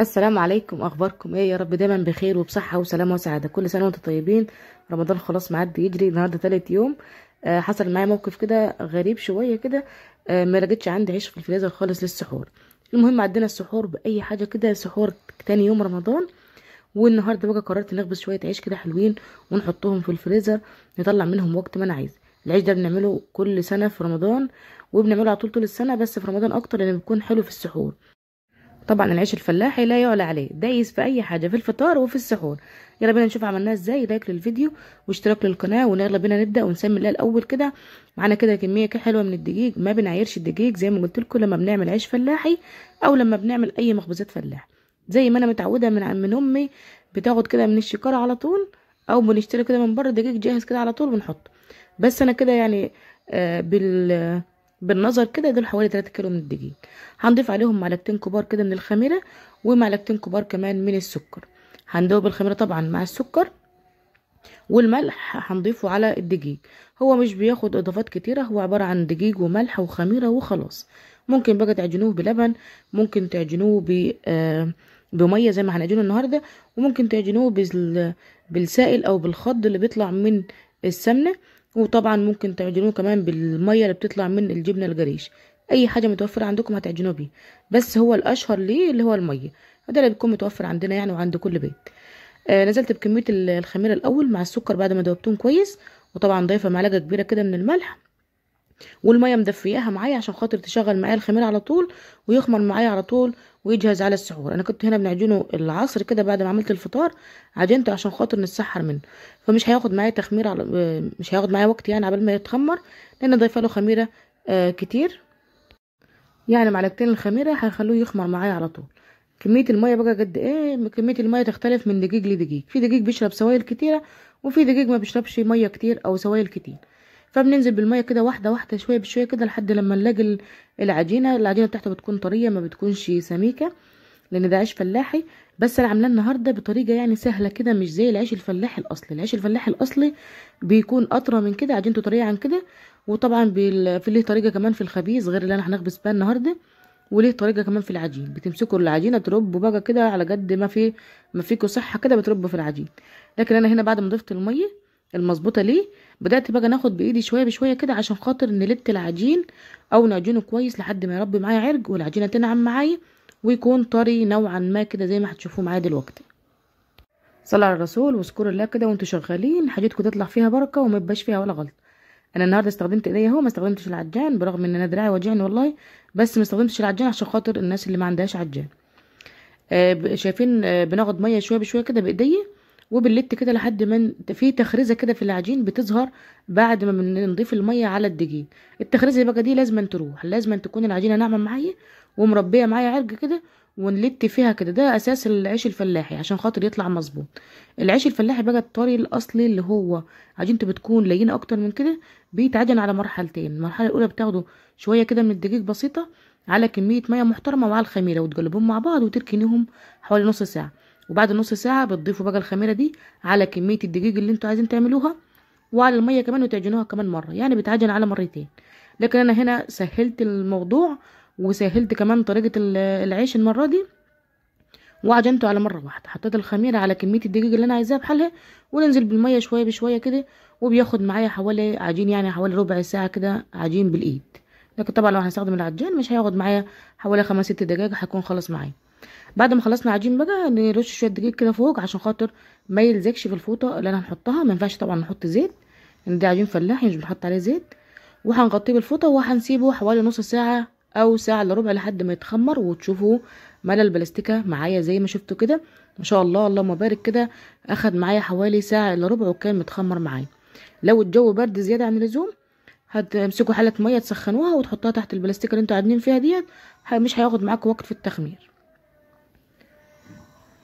السلام عليكم اخباركم ايه يا رب دايما بخير وبصحه وسلامه وسعاده كل سنه وانتم طيبين رمضان خلاص معدي يجري النهارده تالت يوم آه حصل معايا موقف كده غريب شويه كده آه ما لقيتش عندي عيش في الفريزر خالص للسحور المهم عدينا السحور باي حاجه كده سحور تاني يوم رمضان والنهارده بقى قررت نخبز شويه عيش كده حلوين ونحطهم في الفريزر نطلع منهم وقت ما انا عايز العيش ده بنعمله كل سنه في رمضان وبنعمله على طول طول السنه بس في رمضان اكتر لان بيكون حلو في السحور طبعا العيش الفلاحي لا يعلى عليه دايس في اي حاجه في الفطار وفي السحور يلا بينا نشوف عملناها ازاي لايك للفيديو واشتراك للقناه ويلا بينا نبدا ونسمي الليل الاول كده معانا كده كميه حلوه من الدقيق ما بنعيرش الدقيق زي ما قلت لكم لما بنعمل عيش فلاحي او لما بنعمل اي مخبوزات فلاح زي ما انا متعوده من من امي بتاخد كده من الشكاره على طول او بنشتري كده من بره دقيق جاهز كده على طول بنحطه بس انا كده يعني آه بال بالنظر كده دول حوالي 3 كيلو من الدقيق هنضيف عليهم معلقتين كبار كده من الخميرة ومعلقتين كبار كمان من السكر هندوب الخميرة طبعا مع السكر والملح هنضيفه على الدقيق هو مش بياخد اضافات كتيرة هو عبارة عن دقيق وملح وخميرة وخلاص ممكن بقى تعجنوه بلبن ممكن تعجنوه ب آه، بمية زي ما هنعجنه النهاردة وممكن تعجنوه بالسائل او بالخض اللي بيطلع من السمنة وطبعا ممكن تعجنوه كمان بالميه اللي بتطلع من الجبنه الجريش اي حاجه متوفره عندكم هتعجنوه بيه بس هو الاشهر ليه اللي هو الميه ده اللي بيكون متوفر عندنا يعني وعند كل بيت آه نزلت بكميه الخميره الاول مع السكر بعد ما دوبتهم كويس وطبعا ضايفه معلقه كبيره كده من الملح والميه مدفياها معايا عشان خاطر تشغل معايا الخميره على طول ويخمر معايا على طول ويجهز على السحور انا كنت هنا بنعجنه العصر كده بعد ما عملت الفطار عجنته عشان خاطر نتسحر منه فمش هياخد معايا تخمير على مش هياخد معايا وقت يعني عبال ما يتخمر لان ضايفه له خميره آه كتير يعني معلقتين الخميره هيخلوه يخمر معايا على طول كمية المية بقى قد ايه كمية المية تختلف من دقيق لدقيق في دقيق بيشرب سوائل كتيرة وفي دقيق ما بيشربش مية كتير او سوائل كتير فبننزل بالميه كده واحده واحده شويه بشويه كده لحد لما نلاقي العجينه العجينه بتاعته بتكون طريه ما بتكونش سميكه لان ده عيش فلاحي بس انا عاملاه النهارده بطريقه يعني سهله كده مش زي العيش الفلاحي الاصلي العيش الفلاحي الاصلي بيكون اطرى من كده عجينته طريه عن كده وطبعا في ليه طريقه كمان في الخبيز غير اللي انا هنخبز بيها النهارده وليه طريقه كمان في العجين بتمسكوا العجينه تربوا بقى كده على قد ما في ما فيكوا صحه كده بتربوا في العجين لكن انا هنا بعد ما ضفت الميه المظبوطه ليه بدات بقى ناخد بايدي شويه بشويه كده عشان خاطر نلت العجين او نعجنه كويس لحد ما يربي معايا عرج والعجينه تنعم معايا ويكون طري نوعا ما كده زي ما هتشوفوه معايا دلوقتي صلى على الرسول واذكروا الله كده وانتوا شغالين حاجتكم تطلع فيها بركه وما يبقاش فيها ولا غلط انا النهارده استخدمت ايديا اهو ما استخدمتش العجان برغم ان انا دراعي واجعني والله بس ما استخدمتش العجان عشان خاطر الناس اللي ما عندهاش عجان آه شايفين آه بناخد ميه شويه بشويه كده بايديا وباللت كده لحد ما في تخريزه كده في العجين بتظهر بعد ما بنضيف الميه على الدقيق التخريزه بقى دي لازم تروح لازم تكون العجينه ناعمه معايا ومربيه معايا عرق كده ونلت فيها كده ده اساس العيش الفلاحي عشان خاطر يطلع مظبوط العيش الفلاحي بقى الطري الاصلي اللي هو عجينته بتكون لينه اكتر من كده بيتعجن على مرحلتين المرحله الاولى بتاخده شويه كده من الدقيق بسيطه على كميه ميه محترمه وعلى الخميره وتقلبهم مع بعض وتركنيهم حوالي نص ساعه وبعد نص ساعه بتضيفوا بقى الخميره دي على كميه الدقيق اللي انتوا عايزين تعملوها وعلى الميه كمان وتعجنوها كمان مره يعني بتعجن على مرتين لكن انا هنا سهلت الموضوع وسهلت كمان طريقه العيش المره دي وعجنته على مره واحده حطيت الخميره على كميه الدقيق اللي انا عايزاها بحالها وننزل بالميه شويه بشويه كده وبياخد معايا حوالي عجين يعني حوالي ربع ساعه كده عجين بالايد لكن طبعا لو هنستخدم العجان مش هياخد معايا حوالي خمس ست دقايق هيكون خلص معايا بعد ما خلصنا العجين بقى نرش شويه دقيق كده فوق عشان خاطر ما يلزقش في الفوطه اللي انا هنحطها ما ينفعش طبعا نحط زيت ان ده عجين فلاحي مش بنحط عليه زيت وهنغطيه بالفوطه وهنسيبه حوالي نص ساعه او ساعه الا ربع لحد ما يتخمر وتشوفوا ملى البلاستيكه معايا زي ما شفتوا كده ما شاء الله اللهم بارك كده اخد معايا حوالي ساعه الا ربع وكان متخمر معايا لو الجو برد زياده عن اللزوم هتمسكوا حله ميه تسخنوها وتحطوها تحت البلاستيكه اللي انتوا قاعدين فيها ديت مش هياخد معاكم وقت في التخمير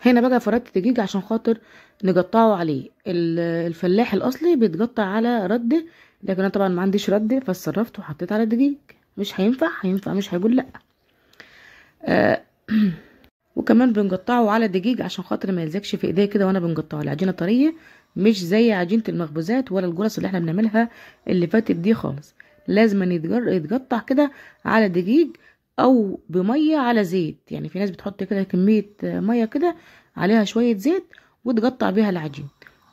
هنا بقى فردت دقيق عشان خاطر نقطعه عليه الفلاح الاصلي بيتقطع على رده لكن انا طبعا ما عنديش رد فاتصرفت وحطيت على دقيق مش هينفع هينفع مش هيقول لا آه وكمان بنقطعه على دقيق عشان خاطر ما يلزقش في ايديه كده وانا بنقطعه العجينه طريه مش زي عجينه المخبوزات ولا الجرس اللي احنا بنعملها اللي فاتت دي خالص لازم يتقطع كده على دقيق او بميه على زيت يعني في ناس بتحط كده كميه ميه كده عليها شويه زيت وتقطع بيها العجين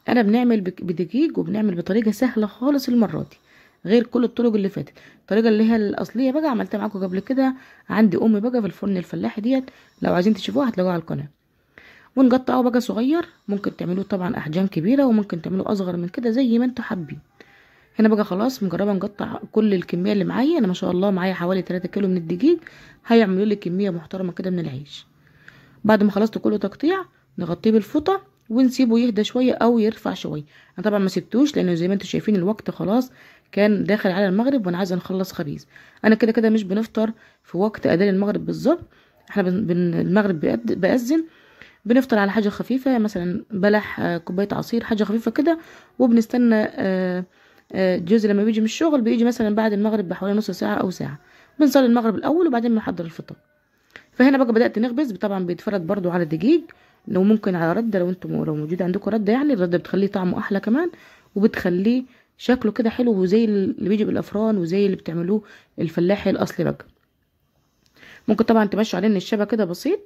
انا بنعمل بدقيق وبنعمل بطريقه سهله خالص المره دي غير كل الطرق اللي فاتت الطريقه اللي هي الاصليه بقى عملتها معاكم قبل كده عندي امي بقى في الفرن الفلاحي ديت لو عايزين تشوفوها هتلاقوها على القناه ونقطعه بقى صغير ممكن تعملوه طبعا احجام كبيره وممكن تعملوه اصغر من كده زي ما انتوا حابين هنا بقى خلاص مجربه نقطع كل الكميه اللي معايا انا ما شاء الله معايا حوالي 3 كيلو من الدقيق هيعملوا لي كميه محترمه كده من العيش بعد ما خلصت كل تقطيع نغطيه بالفوطه ونسيبه يهدى شويه او يرفع شويه انا طبعا ما سبتوش لانه زي ما انتم شايفين الوقت خلاص كان داخل على المغرب وانا عايزه نخلص خبيز انا كده كده مش بنفطر في وقت اذان المغرب بالظبط احنا بن المغرب باذن بنفطر على حاجه خفيفه يعني مثلا بلح آه، كوبايه عصير حاجه خفيفه كده وبنستنى آه آه، جوزي لما بيجي من الشغل بيجي مثلا بعد المغرب بحوالي نص ساعه او ساعه بنصلي المغرب الاول وبعدين بنحضر الفطار فهنا بقى بدات نخبز طبعا بيتفرد برضو على دقيق لو ممكن على رده لو انتم لو موجود عندكم رده يعني الرده بتخليه طعمه احلى كمان وبتخليه شكله كده حلو وزي اللي بيجي بالافران وزي اللي بتعملوه الفلاحي الاصلي بقى ممكن طبعا تمشوا عليه النشابه كده بسيط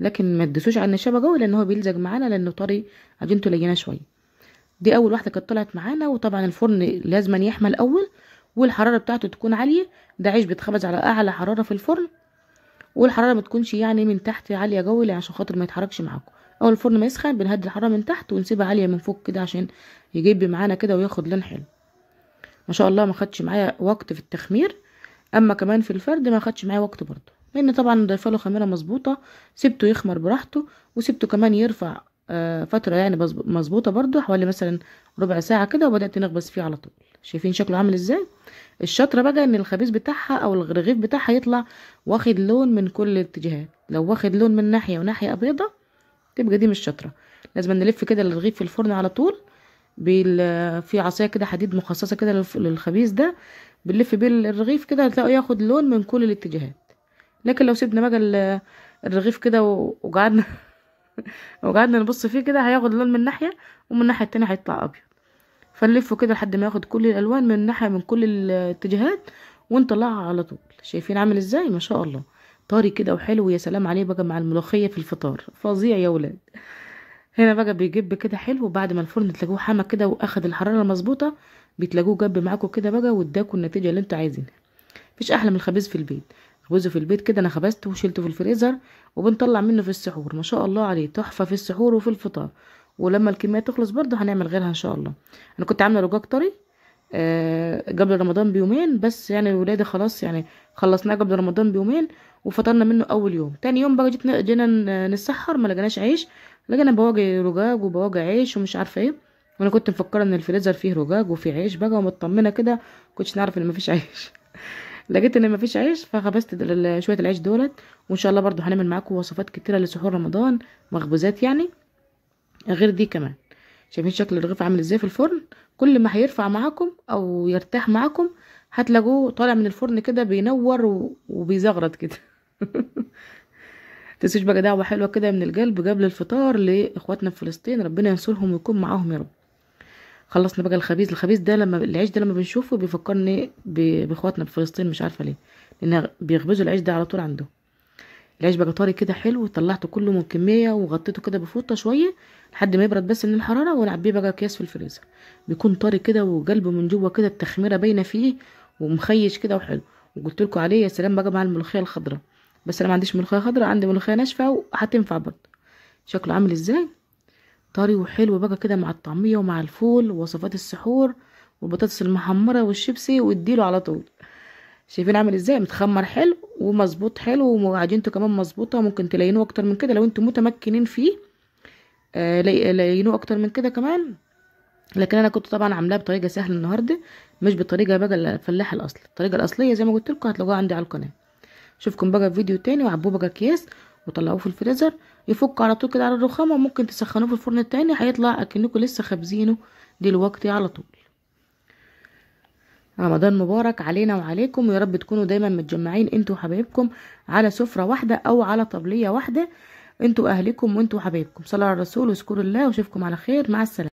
لكن ما تدسوش على النشابه جوه لان هو بيلزق معانا لانه طري عجينته لينه شويه دي اول واحده كانت طلعت معانا وطبعا الفرن لازما يحمى الاول والحراره بتاعته تكون عاليه ده عيش بيتخبز على اعلى حراره في الفرن والحراره ما تكونش يعني من تحت عاليه قوي عشان خاطر ما يتحركش معاكم اول الفرن ما يسخن بنهدي الحراره من تحت ونسيبها عاليه من فوق كده عشان يجيب معانا كده وياخد لون حلو ما شاء الله ما خدش معايا وقت في التخمير اما كمان في الفرد ما خدش معايا وقت برضه لان طبعا ضايفه له خميره مظبوطه سبته يخمر براحته وسبته كمان يرفع آه، فترة يعني مظبوطة برضو حوالي مثلا ربع ساعة كده وبدأت نخبز فيه على طول شايفين شكله عامل ازاي الشطرة بقى ان الخبيز بتاعها او الرغيف بتاعها يطلع واخد لون من كل الاتجاهات لو واخد لون من ناحية وناحية ابيضة تبقى دي مش شطرة لازم نلف كده الرغيف في الفرن على طول بال... في عصاية كده حديد مخصصة كده للخبيز ده بنلف بيه الرغيف كده هتلاقوا ياخد لون من كل الاتجاهات لكن لو سيبنا بقى الرغيف كده وقعدنا لو قعدنا نبص فيه كده هياخد لون من ناحيه ومن الناحيه التانية هيطلع ابيض فنلفه كده لحد ما ياخد كل الالوان من ناحيه من كل الاتجاهات ونطلعها على طول شايفين عامل ازاي ما شاء الله طري كده وحلو يا سلام عليه بقى مع الملوخيه في الفطار فظيع يا ولاد هنا بقى بيجب كده حلو بعد ما الفرن تلاقوه حمى كده واخد الحراره المظبوطه بتلاقوه جاب معاكم كده بقى واداكوا النتيجه اللي انتوا عايزينها مفيش احلى من الخبيز في البيت خبزه في البيت كده انا خبزته وشيلته في الفريزر وبنطلع منه في السحور ما شاء الله عليه تحفه في السحور وفي الفطار ولما الكميه تخلص برضه هنعمل غيرها ان شاء الله انا كنت عامله رجاج طري آه قبل رمضان بيومين بس يعني ولادي خلاص يعني خلصناه قبل رمضان بيومين وفطرنا منه اول يوم تاني يوم بقى جينا نسحر ما لقيناش عيش لقينا بواجي رجاج وبواجي عيش ومش عارفه ايه وانا كنت مفكره ان الفريزر فيه رجاج وفيه عيش بقى ومطمنه كده كنتش نعرف ان مفيش عيش لقيت ان مفيش عيش فخبزت شويه العيش دولت وان شاء الله برضو هنعمل معاكم وصفات كتيره لسحور رمضان مخبوزات يعني غير دي كمان شايفين شكل الرغيف عامل ازاي في الفرن كل ما هيرفع معاكم او يرتاح معاكم هتلاقوه طالع من الفرن كده بينور وبيزغرط كده تنسوش بقى دعوه حلوه كده من القلب قبل الفطار لاخواتنا في فلسطين ربنا ينصرهم ويكون معاهم يا رب خلصنا بقى الخبيز الخبيز ده لما العيش ده لما بنشوفه بيفكرني باخواتنا بفلسطين مش عارفه ليه لان بيخبزوا العيش ده على طول عنده العيش بقى طري كده حلو طلعته كله من كميه وغطيته كده بفوطه شويه لحد ما يبرد بس من الحراره ونعبيه بقى اكياس في الفريزر بيكون طري كده وقلبه من جوه كده التخميره باينه فيه ومخيش كده وحلو وقلت لكم عليه يا سلام بقى مع الملوخيه الخضراء بس انا ما عنديش ملوخيه خضراء عندي ملوخيه ناشفه وهتنفع برضه شكله عامل ازاي طري وحلو بقى كده مع الطعمية ومع الفول ووصفات السحور والبطاطس المحمرة والشيبسي واديله على طول شايفين عامل ازاي متخمر حلو ومظبوط حلو وعجينته كمان مظبوطة ممكن تلينوه اكتر من كده لو انتم متمكنين فيه آه لينوه اكتر من كده كمان لكن انا كنت طبعا عاملاه بطريقه سهله النهارده مش بالطريقه بقى الفلاح الاصلي الطريقه الاصليه زي ما قلت لكم هتلاقوها عندي على القناه اشوفكم بقى في فيديو تاني وعبوه بقى اكياس وطلعوه في الفريزر يفك على طول كده على الرخامه وممكن تسخنوه في الفرن التاني هيطلع اكنكم لسه خابزينه دلوقتي على طول رمضان مبارك علينا وعليكم يا رب تكونوا دايما متجمعين انتوا وحبايبكم على سفره واحده او على طبليه واحده انتوا اهلكم وانتوا حبايبكم صلوا على الرسول واشكر الله واشوفكم على خير مع السلامه